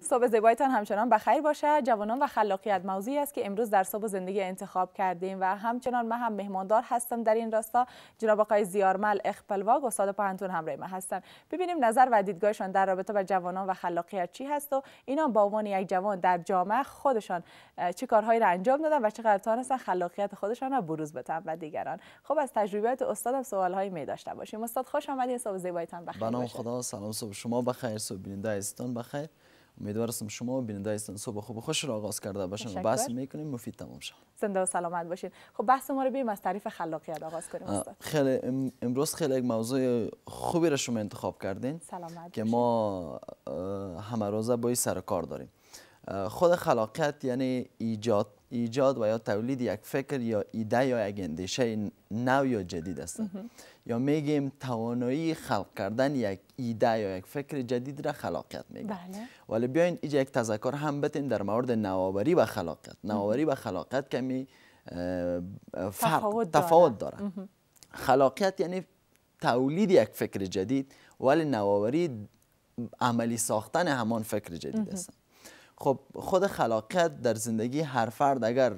صبح زیبایتان همچنان بخیر باشه جوانان و خلاقیت موضوعی است که امروز در صبح زندگی انتخاب کردیم و همچنان من هم مهماندار هستم در این راستا جناب آقای زیارمل اخپلواگ استاد پهنتون همراه ما هستند ببینیم نظر و دیدگاهشان در رابطه با جوانان و خلاقیت چی هست و اینا با عنوان یک جوان در جامعه خودشان چه کارهایی را انجام دادن و چقدر توانستن خلاقیت خودشان را بروز بدن و دیگران خب از تجربیات استادم سوالهایی می داشته باشیم استاد خوش آمدید صبح زیبایتان بخیر خدا سلام صبح شما بخیر صبح بیننده بخیر امیدوار هستم شما بیننده هستن صبح خوب خوش را آغاز کرده باشن و بحث میکنیم مفید تمام شد زنده و سلامت باشین خب بحث ما رو بیم از تعریف خلاقیت آغاز کنیم خیلی امروز خیلی یک موضوع خوبی را شما انتخاب کردین که ما همه روزه با سر کار داریم خود خلاقیت یعنی ایجاد ایجاد و یا تولید یک فکر یا ایده یا یک اندیشه نو یا جدید است یا میگیم توانایی خلق کردن یک ایده یا یک فکر جدید را خلاقیت میگیم بله. ولی بیاین اینجا یک تذکر هم بتین در مورد نوآوری و خلاقیت نوآوری و خلاقیت کمی فرق تفاوت داره خلاقیت یعنی تولید یک فکر جدید ولی نوآوری عملی ساختن همان فکر جدید است خب خود خلاقیت در زندگی هر فرد اگر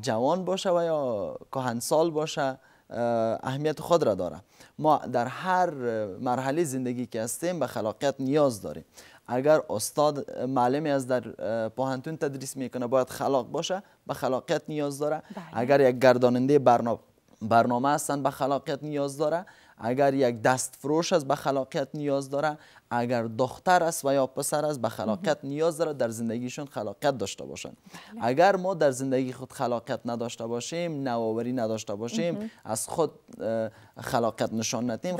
جوان باشه و یا کهنسال باشه اهمیت خود را داره ما در هر مرحله زندگی که هستیم به خلاقیت نیاز داریم اگر استاد معلمی از در پاهنتون تدریس میکنه باید خلاق باشه به خلاقیت نیاز داره بله. اگر یک گرداننده برنامه برنامه هستن به خلاقیت نیاز داره اگر یک دست فروش است به خلاقیت نیاز داره اگر دختر است و یا پسر است به خلاقیت نیاز داره در زندگیشون خلاقیت داشته باشن بله. اگر ما در زندگی خود خلاقیت نداشته باشیم نوآوری نداشته باشیم از خود خلاقیت نشان ندیم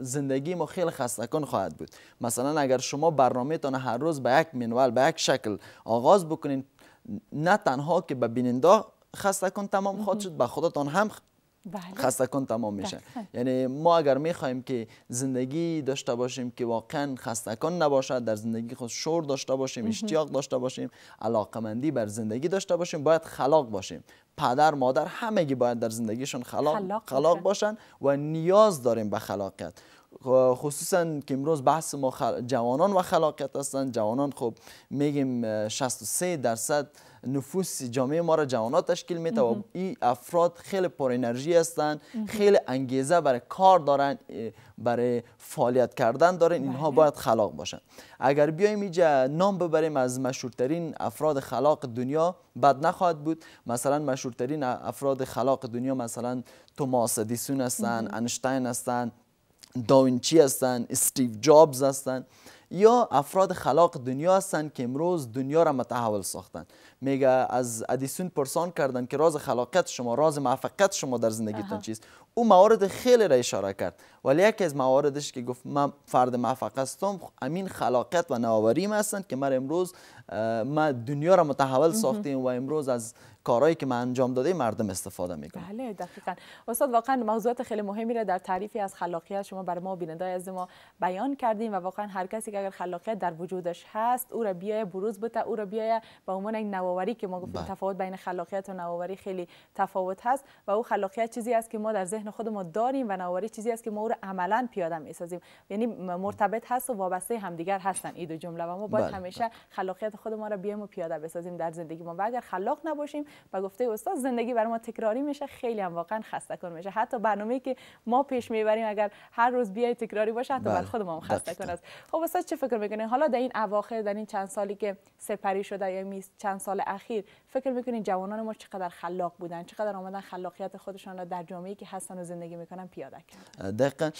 زندگی ما خیلی خسته کن خواهد بود مثلا اگر شما برنامه تان هر روز به یک منوال به یک شکل آغاز بکنین نه تنها که به بیننده خسته کن تمام خواهد شد به خودتان هم بله. خسته کن تمام میشه بله، یعنی ما اگر میخوایم که زندگی داشته باشیم که واقعا خسته کن نباشد در زندگی خود شور داشته باشیم اشتیاق داشته باشیم علاقمندی بر زندگی داشته باشیم باید خلاق باشیم پدر مادر همگی باید در زندگیشون خلاق, خلاق, باشن و نیاز داریم به خلاقیت خب، خصوصا که امروز بحث ما جوانان و خلاقیت هستن جوانان خب میگیم 63 درصد نفوس جامعه ما را جوانات تشکیل میده و این افراد خیلی پر انرژی هستند خیلی انگیزه برای کار دارن برای فعالیت کردن دارن اینها بله. باید خلاق باشن اگر بیایم اینجا نام ببریم از مشهورترین افراد خلاق دنیا بد نخواهد بود مثلا مشهورترین افراد خلاق دنیا مثلا توماس ادیسون هستند انشتین هستند داوینچی هستند استیو جابز هستند یا افراد خلاق دنیا هستند که امروز دنیا را متحول ساختن میگه از ادیسون پرسان کردن که راز خلاقیت شما راز موفقیت شما در زندگیتون چیست او موارد خیلی را اشاره کرد ولی یکی از مواردش که گفت من فرد موفق هستم امین خلاقیت و نوآوری هستند که من امروز ما دنیا را متحول ساختیم و امروز از کارهایی که من انجام داده مردم استفاده میکنم بله دقیقا استاد واقعا موضوعات خیلی مهمی را در تعریفی از خلاقیت شما برای ما بیننده از ما بیان کردیم و واقعا هر کسی که اگر خلاقیت در وجودش هست او را بیای بروز بده او را بیای به عنوان این نوآوری که ما گفتیم بله. تفاوت بین خلاقیت و نوآوری خیلی تفاوت هست و او خلاقیت چیزی است که ما در ذهن ذهن خود ما داریم و نوآوری چیزی است که ما رو عملا پیاده میسازیم یعنی مرتبط هست و وابسته همدیگر هستن این دو جمله و ما باید بله. همیشه بله. خلاقیت خود ما رو بیایم و پیاده بسازیم در زندگی ما و اگر خلاق نباشیم و گفته استاد زندگی برای ما تکراری میشه خیلی هم واقعا خسته کن میشه حتی برنامه‌ای که ما پیش میبریم اگر هر روز بیای تکراری باشه حتی بله. خود ما هم خسته کن است خب استاد چه فکر میکنین حالا در این اواخر در این چند سالی که سپری شده یا چند سال اخیر فکر میکنین جوانان ما چقدر خلاق بودن چقدر آمدن خلاقیت خودشان را در جامعه که هست زندگی میکنن پیاده کرد دقیقا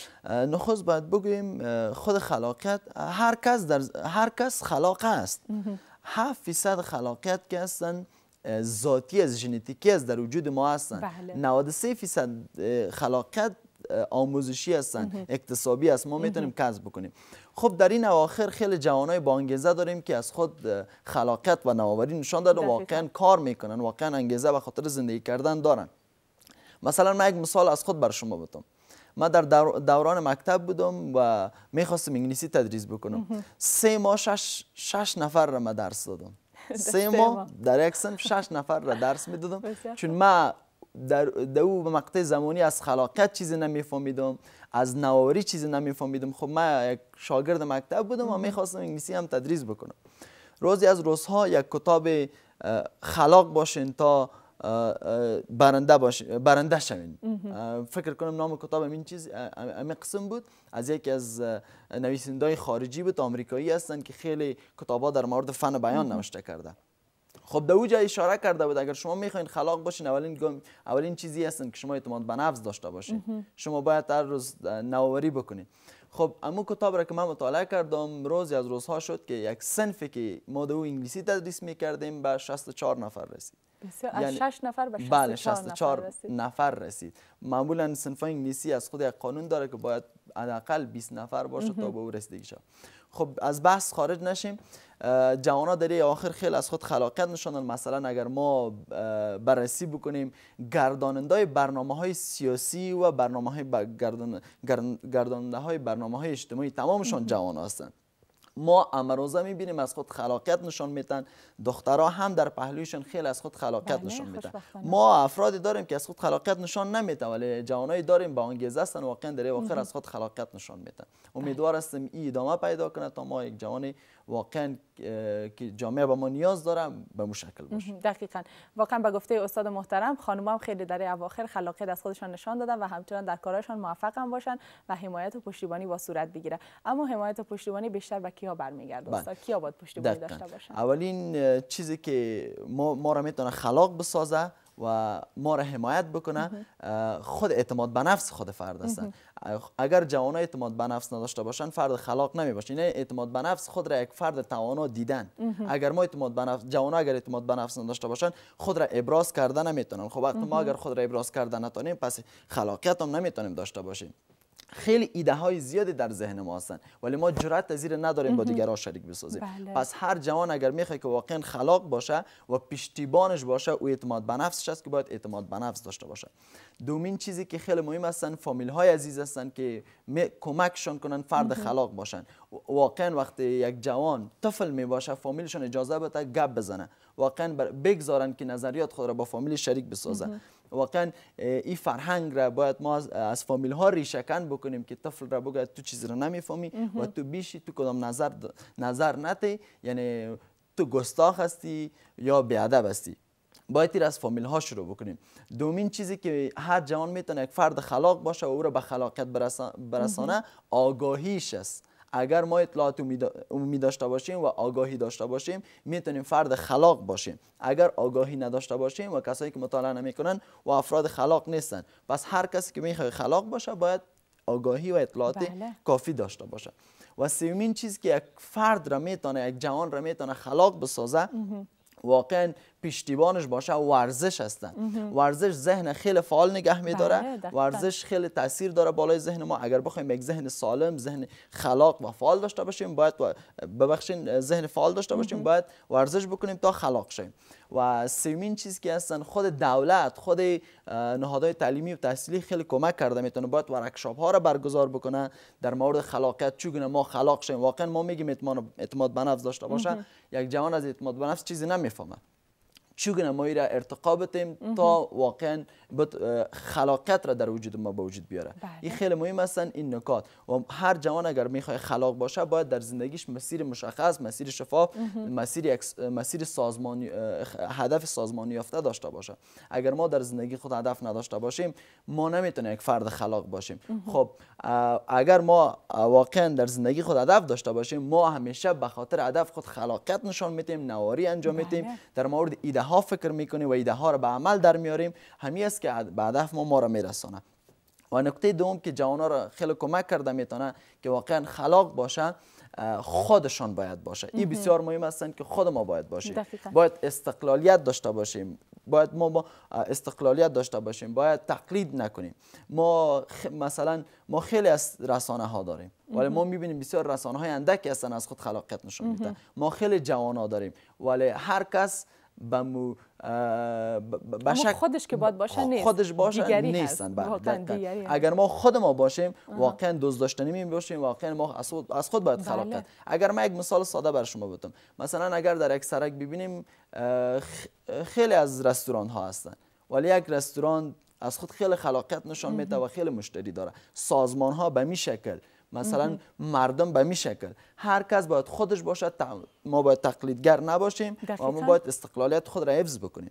نخست باید بگویم خود خلاقیت هر کس در هر کس خلاق است 7 فیصد خلاقیت که هستن ذاتی از ژنتیکی از در وجود ما هستن بله. 93 فیصد خلاقیت آموزشی هستن اکتسابی است ما میتونیم کسب بکنیم خب در این اواخر خیلی جوانای با انگیزه داریم که از خود خلاقیت و نوآوری نشان دادن واقعا کار میکنن واقعا انگیزه و خاطر زندگی کردن دارن مثلا من یک مثال از خود بر شما بتم من در دوران مکتب بودم و میخواستم انگلیسی تدریس بکنم سه ماه شش, نفر را من درس دادم سه ماه در یک سنف شش نفر را درس میدادم چون من در دو مقطع زمانی از خلاقیت چیزی نمیفهمیدم از نواری چیزی نمیفهمیدم خب من یک شاگرد مکتب بودم و میخواستم انگلیسی هم تدریس بکنم روزی از روزها یک کتاب خلاق باشین تا برنده باش برنده شوین فکر کنم نام کتاب این چیز امی قسم بود از یکی از نویسندای خارجی بود آمریکایی هستن که خیلی کتابا در مورد فن بیان نوشته کرده خب دو جای اشاره کرده بود اگر شما میخواین خلاق باشین اولین اولین چیزی هستن که شما اعتماد به نفس داشته باشین شما باید هر روز نوآوری بکنید خب امو کتاب را که من مطالعه کردم روزی از روزها شد که یک سنفی که ما دو انگلیسی تدریس می کردیم به 64 نفر رسید بسیار یعنی از 6 نفر به 64 بله 64 نفر رسید, نفر رسید. معمولا سنف انگلیسی از خود یک قانون داره که باید حداقل 20 نفر باشه تا به او رسیدگی شد خب از بحث خارج نشیم جوان ها در آخر خیلی از خود خلاقیت نشانند مثلا اگر ما بررسی بکنیم گرداننده برنامه های سیاسی و برنامه های گردان... گرداننده های برنامه های اجتماعی تمامشان جوان هستند ما امروزه میبینیم از خود خلاقیت نشان میتن دخترها هم در پهلویشون خیلی از خود خلاقیت بله، نشان میتن ما افرادی داریم که از خود خلاقیت نشان نمیتن ولی جوانایی داریم با انگیزه هستن واقعا در آخر از خود خلاقیت نشان میتن امیدوار هستم این ادامه پیدا کنه تا ما یک جوانی واقعا که جامعه به ما نیاز داره به مشکل شکل باشه دقیقا واقعا به گفته استاد محترم خانم خیلی در اواخر خلاقیت از خودشان نشان دادن و همچنان در کارشان موفق هم باشن و حمایت و پشتیبانی با صورت بگیره اما حمایت و پشتیبانی بیشتر به کیا برمیگرده بله. استاد کیا باید پشتیبانی داشته باشن اولین چیزی که ما ما را میتونه خلاق بسازه و ما را حمایت بکنه خود اعتماد به نفس خود فرد است اگر جوان اعتماد به نفس نداشته باشن فرد خلاق نمی باشه. این یعنی اعتماد به نفس خود را یک فرد توانا دیدن اگر ما اعتماد به نفس جوان اگر اعتماد به نفس نداشته باشن خود را ابراز کرده نمیتونن خب وقتی ما اگر خود را ابراز کرده نتونیم پس خلاقیت هم نمیتونیم داشته باشیم خیلی ایده های زیادی در ذهن ما هستن ولی ما جرأت زیر نداریم با دیگران شریک بسازیم بله. پس هر جوان اگر میخواد که واقعا خلاق باشه و پشتیبانش باشه او اعتماد به نفسش است که باید اعتماد به نفس داشته باشه دومین چیزی که خیلی مهم هستن فامیل های عزیز هستن که کمکشون کنن فرد خلاق باشن واقعا وقتی یک جوان طفل می باشه فامیلشون اجازه بده گپ بزنه واقعا بگذارن که نظریات خود را با فامیل شریک بسازه. واقعا این فرهنگ را باید ما از فامیل ها ریشکن بکنیم که طفل را بگه تو چیز را نمیفهمی و تو بیشی تو کدام نظر نظر نتی یعنی تو گستاخ هستی یا بیادب هستی باید از فامیل ها شروع بکنیم دومین چیزی که هر جوان میتونه یک فرد خلاق باشه و او را به خلاقیت برسانه آگاهیش است اگر ما اطلاعات عمومی داشته باشیم و آگاهی داشته باشیم میتونیم فرد خلاق باشیم اگر آگاهی نداشته باشیم و کسایی که مطالعه نمیکنن و افراد خلاق نیستن پس هر کسی که میخواد خلاق باشه باید آگاهی و اطلاعات بله. کافی داشته باشه و سومین چیز که یک فرد را میتونه یک جوان را میتونه خلاق بسازه واقعا پشتیبانش باشه و ورزش هستن ورزش ذهن خیلی فعال نگه میداره بله، ورزش خیلی تاثیر داره بالای ذهن ما اگر بخوایم یک ذهن سالم ذهن خلاق و فعال داشته باشیم باید ببخشین ذهن فعال داشته باشیم باید ورزش بکنیم تا خلاق شیم و سومین چیز که هستن خود دولت خود نهادهای تعلیمی و تحصیلی خیلی کمک کرده میتونه باید ورکشاپ ها را برگزار بکنه در مورد خلاقیت چگونه ما خلاق شیم واقعا ما میگیم اعتماد به نفس داشته باشه یک جوان از اعتماد به نفس چیزی نمیفهمه شو نمایی را ارتقا بتیم تا واقعا خلاقیت را در وجود ما به وجود بیاره بله. این خیلی مهم هستن این نکات و هر جوان اگر میخواد خلاق باشه باید در زندگیش مسیر مشخص مسیر شفاف مسیر مسیر سازمانی هدف سازمانی یافته داشته باشه اگر ما در زندگی خود هدف نداشته باشیم ما نمیتونیم یک فرد خلاق باشیم خب اگر ما واقعا در زندگی خود هدف داشته باشیم ما همیشه به خاطر هدف خود خلاقیت نشان میتیم نواری انجام بله. میتیم در مورد ایده ها فکر میکنیم و ایده ها را به عمل در میاریم همیشه است که هدف ما ما را میرسانه و نکته دوم که ها را خیلی کمک کرده میتونه که واقعا خلاق باشه خودشان باید باشه این بسیار مهم هستند که خود ما باید باشیم باید استقلالیت داشته باشیم باید ما, استقلالیت داشته باشیم باید تقلید نکنیم ما مثلا ما خیلی از رسانه ها داریم ولی ما میبینیم بسیار رسانه های اندکی هستن از خود خلاقیت نشون میدن ما خیلی جوان ها داریم ولی هر کس به خودش که باید باشه نیست خودش باشه نیستن بله، اگر ما خود ما باشیم واقعا دوست داشتنی می باشیم واقعا ما از خود باید خلاقیت بله. اگر من یک مثال ساده بر شما بتم مثلا اگر در یک سرک ببینیم خیلی از رستوران ها هستن ولی یک رستوران از خود خیلی خلاقیت نشان میده و خیلی مشتری داره سازمان ها به می شکل مثلا مردم به می شکل هر کس باید خودش باشد ما باید تقلیدگر نباشیم و ما باید استقلالیت خود را حفظ بکنیم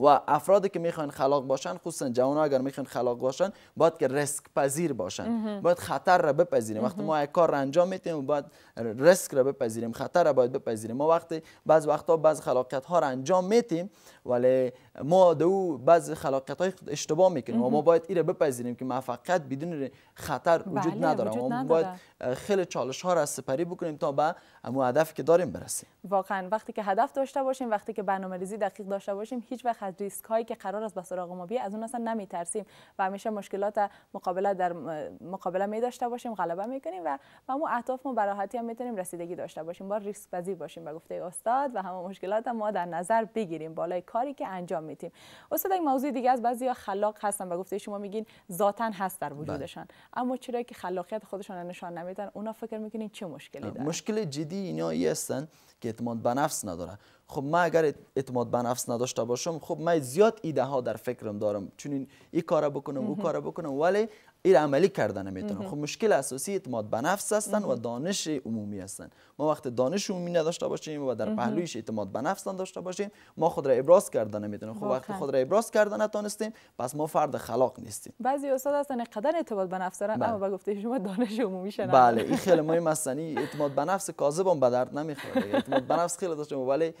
و افرادی که میخوان خلاق باشن خصوصا جوان اگر میخوان خلاق باشن باید که ریسک پذیر باشن باید خطر را بپذیریم وقتی ما یک کار را انجام میدیم باید ریسک را بپذیریم خطر را باید بپذیریم ما وقتی بعض وقتا بعض خلاقیت ها را انجام میدیم ولی ما دو بعض خلاقیت های اشتباه میکنیم و ما باید این را بپذیریم که موفقیت بدون خطر بله، وجود بله، نداره ما باید خیلی چالش ها را سپری بکنیم تا به هدف که داریم برسیم واقعا وقتی که هدف داشته باشیم وقتی که برنامه‌ریزی دقیق داشته باشیم هیچ وقت از ریسک هایی که قرار است به سراغ ما بیه از اون اصلا نمیترسیم و همیشه مشکلات مقابله در مقابله می داشته باشیم غلبه میکنیم و و مو اهداف ما براحتی هم میتونیم رسیدگی داشته باشیم با ریسک پذیر باشیم به گفته استاد و همه مشکلات ما در نظر بگیریم بالای کاری که انجام میتیم. استاد یک موضوع دیگه از بعضی خلاق هستن و گفته شما میگین ذاتا هست در وجودشان بله. اما چرا که خلاقیت خودشان نشان نمیدن اونا فکر میکنین چه مشکلی دارن؟ مشکل جدی اینا هستن که اعتماد به نفس نداره خب ما اگر اعتماد به نفس نداشته باشم خب من زیاد ایده ها در فکرم دارم چون این ای کار بکنم او کار بکنم ولی ایر عملی کردن میتونم. خب مشکل اساسی اعتماد به نفس هستن و دانش عمومی هستن ما وقت دانش عمومی نداشته باشیم و در پهلویش اعتماد به نفس داشته باشیم ما خود را ابراز کردن نمیتونیم خب وقتی خود را ابراز کردن نتونستیم پس ما فرد خلاق نیستیم بعضی استاد هستن قدر اعتماد به نفس را بله. اما به گفته شما دانش عمومی شدن. بله این خیلی مهم هستن یعنی اعتماد به نفس کاذب هم به درد نمیخوره اعتماد به نفس خیلی داشته ولی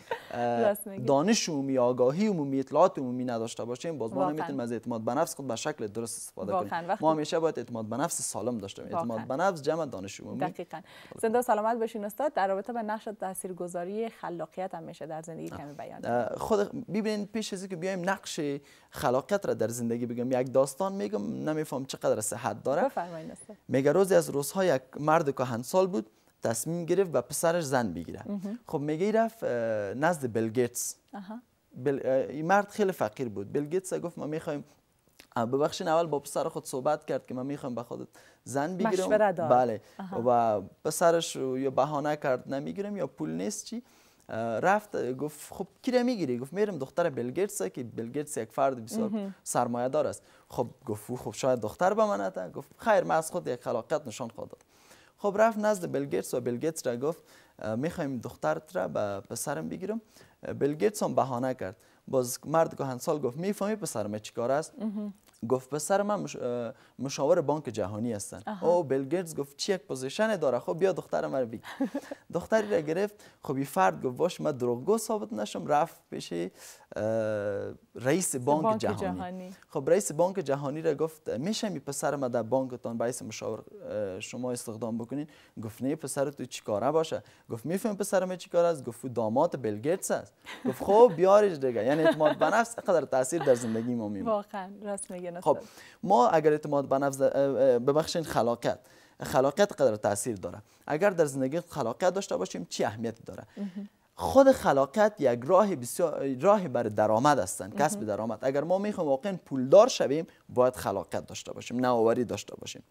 دانش عمومی آگاهی عمومی اطلاعات عمومی نداشته باشیم باز ما نمیتونیم از اعتماد به نفس خود به شکل درست استفاده کنیم همیشه باید اعتماد به نفس سالم داشته باشیم اعتماد به نفس جمع دانش عمومی دقیقاً زنده سلامت باشین استاد در رابطه با نقش تاثیرگذاری خلاقیت هم میشه در زندگی کمی بیان خود ببینید پیش از که بیایم نقش خلاقیت را در زندگی بگم یک داستان میگم نمیفهم چقدر صحت داره بفرمایید استاد میگه روزی از روزها یک مرد کهنسال بود تصمیم گرفت و پسرش زن بگیره خب میگه رفت نزد بلگیتس بل... مرد خیلی فقیر بود بلگیتس گفت ما میخوایم ببخشین اول با پسر خود صحبت کرد که من میخوام به خودت زن بگیرم بله و پسرش یا بهانه کرد نمیگیرم یا پول نیست چی رفت گفت خب کی را میگیری گفت میرم دختر بلگیتس که بلگیتس یک فرد بسیار سرمایه دار است خب گفت خب شاید دختر به من گفت خیر من از خود یک خلاقیت نشان خواهد خب رفت نزد بلگیتس و بلگیتس را گفت میخوایم دخترت را به پسرم بگیرم بلگیتس هم بهانه کرد باز مرد که هنسال گفت میفهمی پسر من چیکار است گفت به سر من مش... مشاور بانک جهانی هستن او بیل گفت چی یک پوزیشن داره خب بیا دختر من بگی دختری را گرفت خب این فرد گفت باش من دروغگو ثابت نشم رفت پیش رئیس بانک, جهانی. خب رئیس بانک جهانی را گفت میشه می پسر ما در بانکتان رئیس مشاور شما استخدام بکنین گفت نه پسر تو چیکاره باشه گفت میفهم پسر من چیکاره است گفت داماد بیل گیتس است گفت خب بیارش دیگه یعنی اعتماد به نفس قدر تاثیر در زندگی ما میمونه واقعا راست میگه خب ما اگر اعتماد به نفس ببخشین خلاقت خلاقیت قدر تاثیر داره اگر در زندگی خلاقیت داشته باشیم چی اهمیت داره خود خلاقیت یک راه بسیار راه برای درآمد هستند کسب درآمد اگر ما میخوایم واقعا پولدار شویم باید خلاقیت داشته باشیم نوآوری داشته باشیم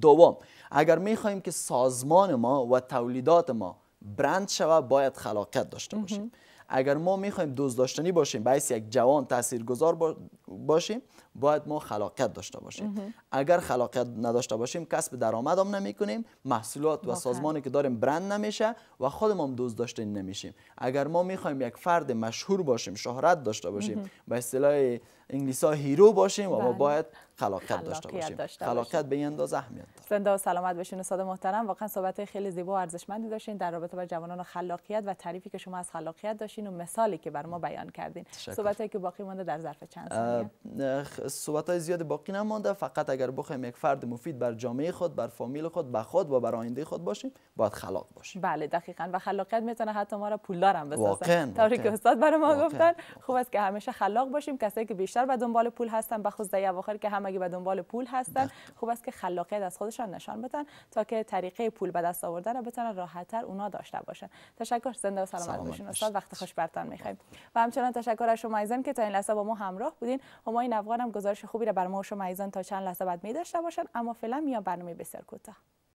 دوم اگر میخوایم که سازمان ما و تولیدات ما برند شوه باید خلاقیت داشته باشیم اگر ما میخوایم دوست داشتنی باشیم باعث یک جوان تاثیرگذار باشیم باید ما خلاقیت داشته باشیم اگر خلاقیت نداشته باشیم کسب درآمد هم نمیکنیم محصولات و سازمانی که داریم برند نمیشه و خودمون هم دوز داشته نمیشیم اگر ما میخوایم یک فرد مشهور باشیم شهرت داشته باشیم به اصطلاح انگلیسی هیرو باشیم و ما بله. باید خلاقیت داشته باشیم خلاقیت به این اندازه اهمیت داره زنده و سلامت باشین استاد محترم واقعا صحبت خیلی زیبا و ارزشمندی داشتین در رابطه با جوانان و خلاقیت و تعریفی که شما از خلاقیت داشتین و مثالی که بر ما بیان کردین صحبت که باقی مانده در ظرف چند ثانیه صحبت های زیاد باقی نمانده فقط اگر بخوایم یک فرد مفید بر جامعه خود بر فامیل خود به خود و بر آینده خود باشیم باید خلاق باشیم بله دقیقا و خلاقیت میتونه حتی ما را پول دارم بسازه طوری که استاد برای ما گفتن خوب است که همیشه خلاق باشیم کسایی که بیشتر به دنبال پول هستن به خصوص اواخر که همگی به دنبال پول هستن بله. خوب است که خلاقیت از خودشان نشان بدن تا که طریقه پول به دست آوردن را بتونن راحتتر اونا داشته باشن تشکر زنده و سلامت باشین استاد وقت خوش برتان میخوایم بله. و همچنان تشکر از شما ایزن که تا این لحظه با ما همراه بودین همای هم گزارش خوبی را بر ما و شما تا چند لحظه بعد می داشته باشن اما فعلا میان برنامه بسیار کوتاه